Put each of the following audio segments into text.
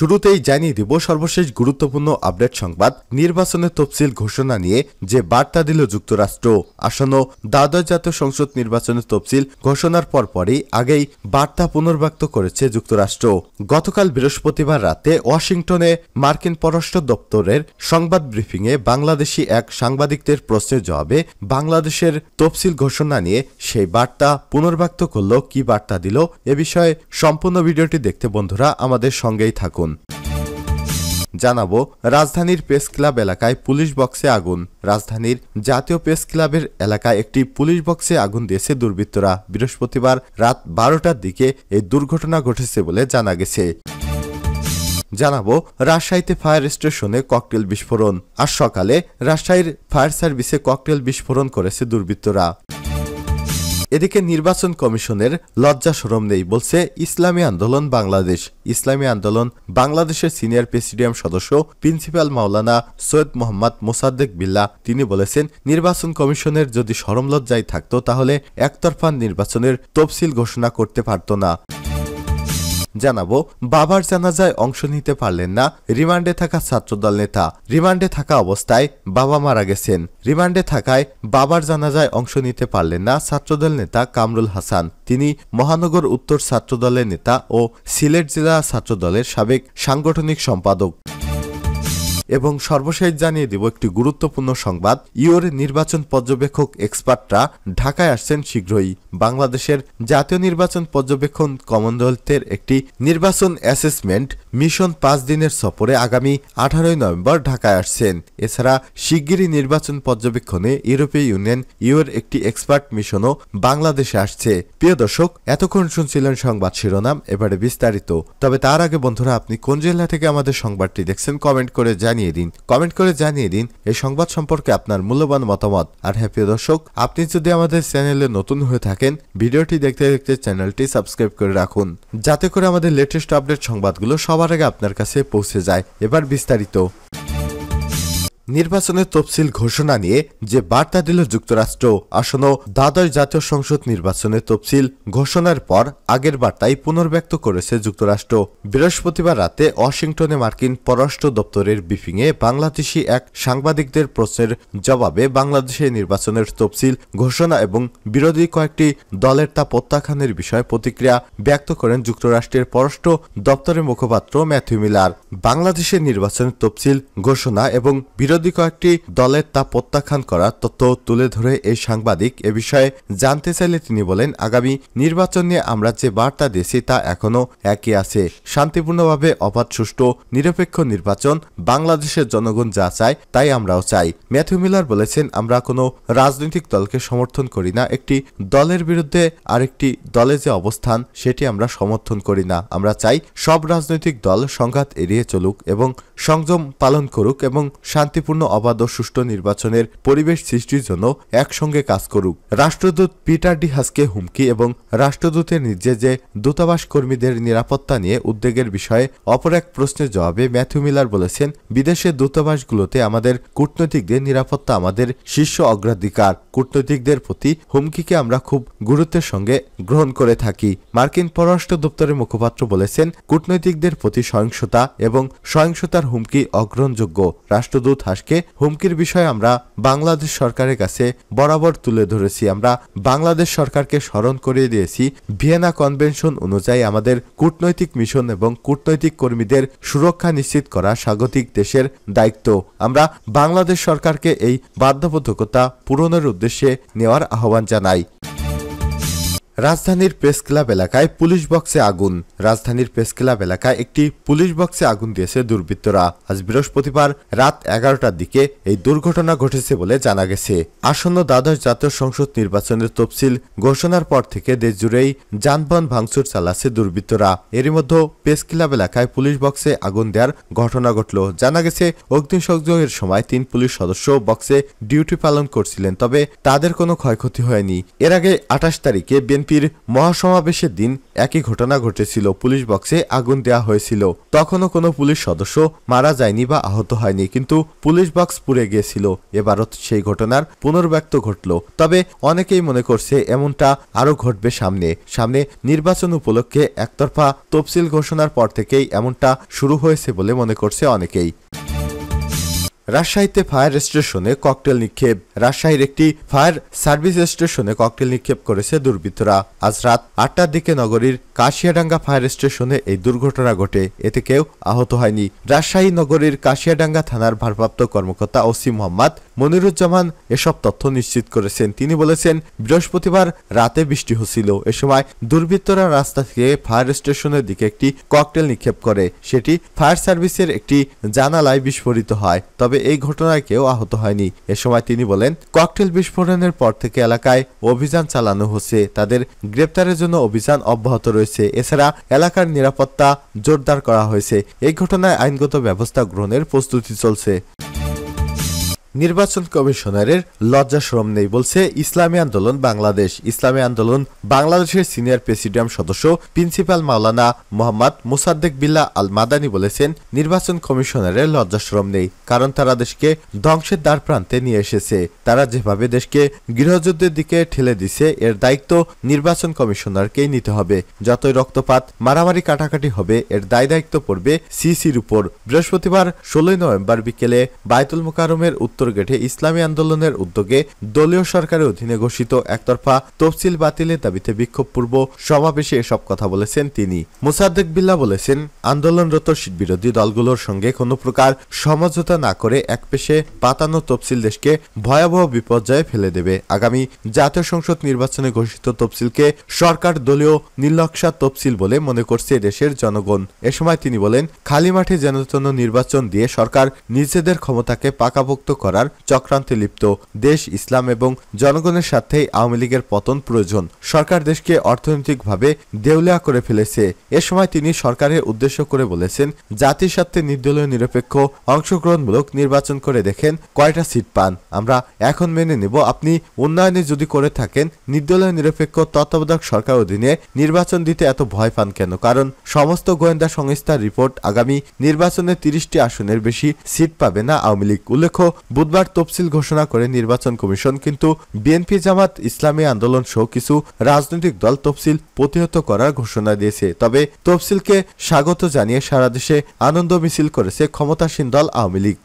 শুরুতেই জানিয়ে দিব সর্বশেষ গুরুত্বপূর্ণ আপডেট সংবাদ নির্বাচনের তফসিল ঘোষণা নিয়ে যে বার্তা দিল যুক্তরাষ্ট্র আসন্ন দ্বাদশ জাতীয় সংসদ নির্বাচনের তফসিল ঘোষণার পরপরই আগেই বার্তা পুনর্ব্যক্ত করেছে যুক্তরাষ্ট্র গতকাল বৃহস্পতিবার রাতে ওয়াশিংটনে মার্কিন পররাষ্ট্র দপ্তরের সংবাদ ব্রিফিংয়ে বাংলাদেশি এক সাংবাদিকদের প্রশ্নের জবাবে বাংলাদেশের তফসিল ঘোষণা নিয়ে সেই বার্তা পুনর্ব্যক্ত করল কি বার্তা দিল এ বিষয়ে সম্পূর্ণ ভিডিওটি দেখতে বন্ধুরা আমাদের সঙ্গেই থাকুন জানাবো রাজধানীর প্রেস ক্লাব এলাকায় পুলিশ বক্সে আগুন রাজধানীর জাতীয় প্রেস ক্লাবের এলাকায় একটি পুলিশ বক্সে আগুন দিয়েছে দুর্বৃত্তরা বৃহস্পতিবার রাত বারোটার দিকে এই দুর্ঘটনা ঘটেছে বলে জানা গেছে জানাবো রাজশাহীতে ফায়ার স্টেশনে ককটেল বিস্ফোরণ আর সকালে রাজশাহীর ফায়ার সার্ভিসে ককটেল বিস্ফোরণ করেছে দুর্বৃত্তরা এদিকে নির্বাচন কমিশনের লজ্জা সরম নেই বলছে ইসলামী আন্দোলন বাংলাদেশ ইসলামী আন্দোলন বাংলাদেশের সিনিয়র প্রেসিডিয়াম সদস্য প্রিন্সিপাল মাওলানা সৈয়দ মোহাম্মদ মোসাদ্দেক বিল্লা তিনি বলেছেন নির্বাচন কমিশনের যদি সরম লজ্জায় থাকতো তাহলে একতরফা নির্বাচনের তফসিল ঘোষণা করতে পারত না জানাবো বাবার জানাজায় অংশ নিতে পারলেন না রিমান্ডে থাকা ছাত্রদল নেতা রিমান্ডে থাকা অবস্থায় বাবা মারা গেছেন রিমান্ডে থাকায় বাবার জানাজায় অংশ নিতে পারলেন না ছাত্রদল নেতা কামরুল হাসান তিনি মহানগর উত্তর ছাত্রদলের নেতা ও সিলেট জেলা ছাত্রদলের সাবেক সাংগঠনিক সম্পাদক এবং সর্বশেষ জানিয়ে দিব একটি গুরুত্বপূর্ণ সংবাদ ইউর নির্বাচন পর্যবেক্ষক এক্সপার্টরা ঢাকায় আসছেন শীঘ্রই বাংলাদেশের জাতীয় নির্বাচন পর্যবেক্ষণ কমনওয়েলথের একটি নির্বাচন অ্যাসেসমেন্ট মিশন পাঁচ দিনের সফরে আগামী আঠারোই নভেম্বর ঢাকায় আসছেন এছাড়া শিগগিরই নির্বাচন পর্যবেক্ষণে ইউরোপীয় ইউনিয়ন ইউর একটি এক্সপার্ট মিশনও বাংলাদেশে আসছে প্রিয় দর্শক এতক্ষণ শুনছিলেন সংবাদ শিরোনাম এবারে বিস্তারিত তবে তার আগে বন্ধুরা আপনি কোন জেলা থেকে আমাদের সংবাদটি দেখছেন কমেন্ট করে জানিয়ে দিন কমেন্ট করে জানিয়ে দিন এই সংবাদ সম্পর্কে আপনার মূল্যবান মতামত আর হ্যাঁ প্রিয় দর্শক আপনি যদি আমাদের চ্যানেলে নতুন হয়ে থাকেন ভিডিওটি দেখতে দেখতে চ্যানেলটি সাবস্ক্রাইব করে রাখুন যাতে করে আমাদের লেটেস্ট আপডেট সংবাদগুলো সব সবার আগে আপনার কাছে পৌঁছে যায় এবার বিস্তারিত নির্বাচনের তফসিল ঘোষণা নিয়ে যে বার্তা দিল যুক্তরাষ্ট্র আসন দ্বাদশ জাতীয় সংসদ নির্বাচনের তফসিল ঘোষণার পর আগের বার্তায় পুনর্ব্যক্ত করেছে যুক্তরাষ্ট্র বৃহস্পতিবার রাতে ওয়াশিংটনে মার্কিন পররাষ্ট্র দপ্তরের ব্রিফিংয়ে বাংলাদেশি এক সাংবাদিকদের প্রশ্নের জবাবে বাংলাদেশে নির্বাচনের তফসিল ঘোষণা এবং বিরোধী কয়েকটি দলের তা প্রত্যাখ্যানের বিষয়ে প্রতিক্রিয়া ব্যক্ত করেন যুক্তরাষ্ট্রের পররাষ্ট্র দপ্তরের মুখপাত্র ম্যাথিউ মিলার বাংলাদেশের নির্বাচনের তফসিল ঘোষণা এবং বিরোধী বিরোধী কয়েকটি দলের তা প্রত্যাখ্যান করার তথ্য তুলে ধরে এই সাংবাদিক এ বিষয়ে জানতে চাইলে তিনি বলেন আগামী নির্বাচন নিয়ে আমরা যে বার্তা দিয়েছি তা এখনও একই আছে শান্তিপূর্ণভাবে অবাধ সুষ্ঠু নিরপেক্ষ নির্বাচন বাংলাদেশের জনগণ যা চায় তাই আমরাও চাই ম্যাথিউ মিলার বলেছেন আমরা কোনো রাজনৈতিক দলকে সমর্থন করি না একটি দলের বিরুদ্ধে আরেকটি দলে যে অবস্থান সেটি আমরা সমর্থন করি না আমরা চাই সব রাজনৈতিক দল সংঘাত এড়িয়ে চলুক এবং সংযম পালন করুক এবং শান্তিপূর্ণ শান্তিপূর্ণ অবাধ ও সুষ্ঠু নির্বাচনের পরিবেশ সৃষ্টির জন্য একসঙ্গে কাজ করুক রাষ্ট্রদূত পিটার ডিহাসকে হুমকি এবং রাষ্ট্রদূতের নির্দেশ যে দূতাবাস কর্মীদের নিরাপত্তা নিয়ে উদ্বেগের বিষয়ে অপর এক প্রশ্নের জবাবে ম্যাথু মিলার বলেছেন বিদেশের দূতাবাসগুলোতে আমাদের কূটনৈতিকদের নিরাপত্তা আমাদের শীর্ষ অগ্রাধিকার কূটনৈতিকদের প্রতি হুমকিকে আমরা খুব গুরুত্বের সঙ্গে গ্রহণ করে থাকি মার্কিন পররাষ্ট্র দপ্তরের মুখপাত্র বলেছেন কূটনৈতিকদের প্রতি সহিংসতা এবং সহিংসতার হুমকি অগ্রহণযোগ্য রাষ্ট্রদূত হাস সন্ত্রাসকে হুমকির বিষয়ে আমরা বাংলাদেশ সরকারের কাছে বরাবর তুলে ধরেছি আমরা বাংলাদেশ সরকারকে স্মরণ করিয়ে দিয়েছি ভিয়েনা কনভেনশন অনুযায়ী আমাদের কূটনৈতিক মিশন এবং কূটনৈতিক কর্মীদের সুরক্ষা নিশ্চিত করা স্বাগতিক দেশের দায়িত্ব আমরা বাংলাদেশ সরকারকে এই বাধ্যবাধকতা পূরণের উদ্দেশ্যে নেওয়ার আহ্বান জানাই রাজধানীর প্রেসক্লাব এলাকায় পুলিশ বক্সে আগুন রাজধানীর প্রেসক্লাব এলাকায় একটি পুলিশ বক্সে আগুন দিয়েছে দুর্বৃত্তরা আজ বৃহস্পতিবার রাত এগারোটার দিকে এই দুর্ঘটনা ঘটেছে বলে জানা গেছে আসন্ন দ্বাদশ জাতীয় সংসদ নির্বাচনের তফসিল ঘোষণার পর থেকে দেশ জুড়েই যানবাহন ভাঙচুর চালাচ্ছে দুর্বৃত্তরা এর মধ্যে প্রেসক্লাব এলাকায় পুলিশ বক্সে আগুন দেওয়ার ঘটনা ঘটল জানা গেছে অগ্নিসংযোগের সময় তিন পুলিশ সদস্য বক্সে ডিউটি পালন করছিলেন তবে তাদের কোনো ক্ষয়ক্ষতি হয়নি এর আগে আঠাশ তারিখে বিএনপি বিএনপির মহাসমাবেশের দিন একই ঘটনা ঘটেছিল পুলিশ বক্সে আগুন দেওয়া হয়েছিল তখনও কোনো পুলিশ সদস্য মারা যায়নি বা আহত হয়নি কিন্তু পুলিশ বক্স পুড়ে গিয়েছিল এবারও সেই ঘটনার পুনর্ব্যক্ত ঘটল তবে অনেকেই মনে করছে এমনটা আরও ঘটবে সামনে সামনে নির্বাচন উপলক্ষে একতরফা তফসিল ঘোষণার পর থেকেই এমনটা শুরু হয়েছে বলে মনে করছে অনেকেই রাজশাহীতে ফায়ার স্টেশনে ককটেল নিক্ষেপ রাজশাহীর একটি ফায়ার সার্ভিস স্টেশনে ককটেল নিক্ষেপ করেছে দুর্বৃত্তরা আজ রাত আটটার দিকে নগরীর কাশিয়াডাঙ্গা ফায়ার স্টেশনে এই দুর্ঘটনা ঘটে এতে কেউ আহত হয়নি রাজশাহী নগরীর কাশিয়াডাঙ্গা থানার ভারপ্রাপ্ত কর্মকর্তা ওসি মোহাম্মদ মনিরুজ্জামান এসব তথ্য নিশ্চিত করেছেন তিনি বলেছেন বৃহস্পতিবার রাতে বৃষ্টি হচ্ছিল এ সময় দুর্বৃত্তরা রাস্তা থেকে ফায়ার স্টেশনের দিকে একটি ককটেল নিক্ষেপ করে সেটি ফায়ার সার্ভিসের একটি জানালায় বিস্ফোরিত হয় তবে এই ঘটনায় কেউ আহত হয়নি এ সময় তিনি বলেন ককটেল বিস্ফোরণের পর থেকে এলাকায় অভিযান চালানো হচ্ছে তাদের গ্রেপ্তারের জন্য অভিযান অব্যাহত রয়েছে এছাড়া এলাকার নিরাপত্তা জোরদার করা হয়েছে এই ঘটনায় আইনগত ব্যবস্থা গ্রহণের প্রস্তুতি চলছে নির্বাচন কমিশনারের লজ্জা শরম নেই বলছে ইসলামী আন্দোলন বাংলাদেশ ইসলামী আন্দোলন বাংলাদেশের সিনিয়র প্রেসিডিয়াম সদস্য প্রিন্সিপাল মাওলানা মোহাম্মদ মোসাদ্দেক বিল্লা আল মাদানি বলেছেন নির্বাচন কমিশনারের লজ্জা শরম নেই কারণ তারা দেশকে ধ্বংসের দ্বার প্রান্তে নিয়ে এসেছে তারা যেভাবে দেশকে গৃহযুদ্ধের দিকে ঠেলে দিছে এর দায়িত্ব নির্বাচন কমিশনারকেই নিতে হবে যতই রক্তপাত মারামারি কাটাকাটি হবে এর দায় দায়িত্ব পড়বে সিসির উপর বৃহস্পতিবার ষোলোই নভেম্বর বিকেলে বায়তুল মোকারমের উত্তর উত্তর গেটে ইসলামী আন্দোলনের উদ্যোগে দলীয় সরকারের অধীনে ঘোষিত একতরফা তফসিল বাতিলের দাবিতে বিক্ষোভপূর্ব সমাবেশে এসব কথা বলেছেন তিনি মোসাদ্দেক বিল্লা বলেছেন আন্দোলনরত বিরোধী দলগুলোর সঙ্গে কোনো প্রকার সমঝোতা না করে এক পেশে পাতানো তফসিল দেশকে ভয়াবহ বিপর্যয়ে ফেলে দেবে আগামী জাতীয় সংসদ নির্বাচনে ঘোষিত তফসিলকে সরকার দলীয় নির্লক্ষা তফসিল বলে মনে করছে দেশের জনগণ এ সময় তিনি বলেন খালি মাঠে যেন নির্বাচন দিয়ে সরকার নিজেদের ক্ষমতাকে পাকাভুক্ত করে করার চক্রান্তে লিপ্ত দেশ ইসলাম এবং জনগণের স্বার্থেই আওয়ামী লীগের পতন প্রয়োজন সরকার দেশকে অর্থনৈতিকভাবে দেউলিয়া করে ফেলেছে এ সময় তিনি সরকারের উদ্দেশ্য করে বলেছেন জাতির সাথে নির্দলীয় নিরপেক্ষ অংশগ্রহণমূলক নির্বাচন করে দেখেন কয়টা সিট পান আমরা এখন মেনে নেব আপনি উন্নয়নে যদি করে থাকেন নির্দলীয় নিরপেক্ষ তত্ত্বাবধায়ক সরকার অধীনে নির্বাচন দিতে এত ভয় পান কেন কারণ সমস্ত গোয়েন্দা সংস্থার রিপোর্ট আগামী নির্বাচনে তিরিশটি আসনের বেশি সিট পাবে না আওয়ামী লীগ উল্লেখ্য বুধবার তফসিল ঘোষণা করে নির্বাচন কমিশন কিন্তু বিএনপি জামাত ইসলামী আন্দোলন সহ কিছু রাজনৈতিক দল তফসিল প্রতিহত করার ঘোষণা দিয়েছে তবে তফসিলকে স্বাগত জানিয়ে সারা দেশে আনন্দ মিছিল করেছে ক্ষমতাসীন দল আওয়ামী লীগ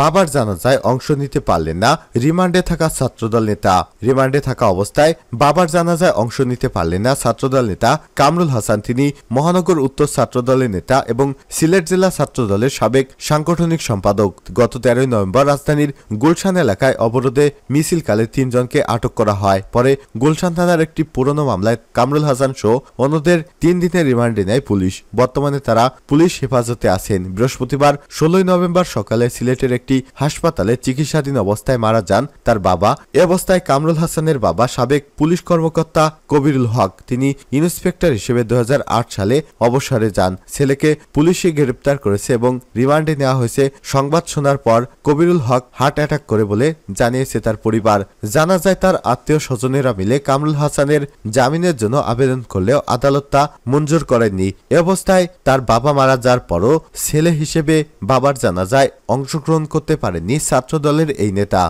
বাবার জানাজায় অংশ নিতে পারলেন না রিমান্ডে থাকা ছাত্রদল নেতা রিমান্ডে থাকা অবস্থায় বাবার জানাজায় অংশ নিতে পারলেন না ছাত্রদল নেতা কামরুল হাসান তিনি মহানগর উত্তর ছাত্রদলের নেতা এবং সিলেট জেলা ছাত্রদলের সাবেক সাংগঠনিক সম্পাদক গত তেরোই নভেম্বর রাজধানীর গুলশান এলাকায় অবরোধে মিছিলকালে তিনজনকে আটক করা হয় পরে গুলশান থানার একটি পুরনো মামলায় কামরুল হাসান সহ অন্যদের তিন দিনের রিমান্ডে নেয় পুলিশ বর্তমানে তারা পুলিশ হেফাজতে আছেন বৃহস্পতিবার ষোলোই নভেম্বর সকালে সিলেটের একটি হাসপাতালে চিকিৎসাধীন অবস্থায় মারা যান তার বাবা এ অবস্থায় কামরুল হাসানের বাবা সাবেক পুলিশ কর্মকর্তা কবিরুল হক তিনি ইন্সপেক্টর হিসেবে দু সালে অবসরে যান ছেলেকে পুলিশে গ্রেপ্তার করেছে এবং রিমান্ডে নেওয়া হয়েছে সংবাদ শোনার পর কবিরুল হক হার্ট অ্যাটাক করে বলে জানিয়েছে তার পরিবার জানা যায় তার আত্মীয় স্বজনেরা মিলে কামরুল হাসানের জামিনের জন্য আবেদন করলেও আদালত তা মঞ্জুর করেননি এ অবস্থায় তার বাবা মারা যাওয়ার পরও ছেলে হিসেবে বাবার জানাজায় অংশগ্রহণ করতে পারেননি ছাত্রদলের এই নেতা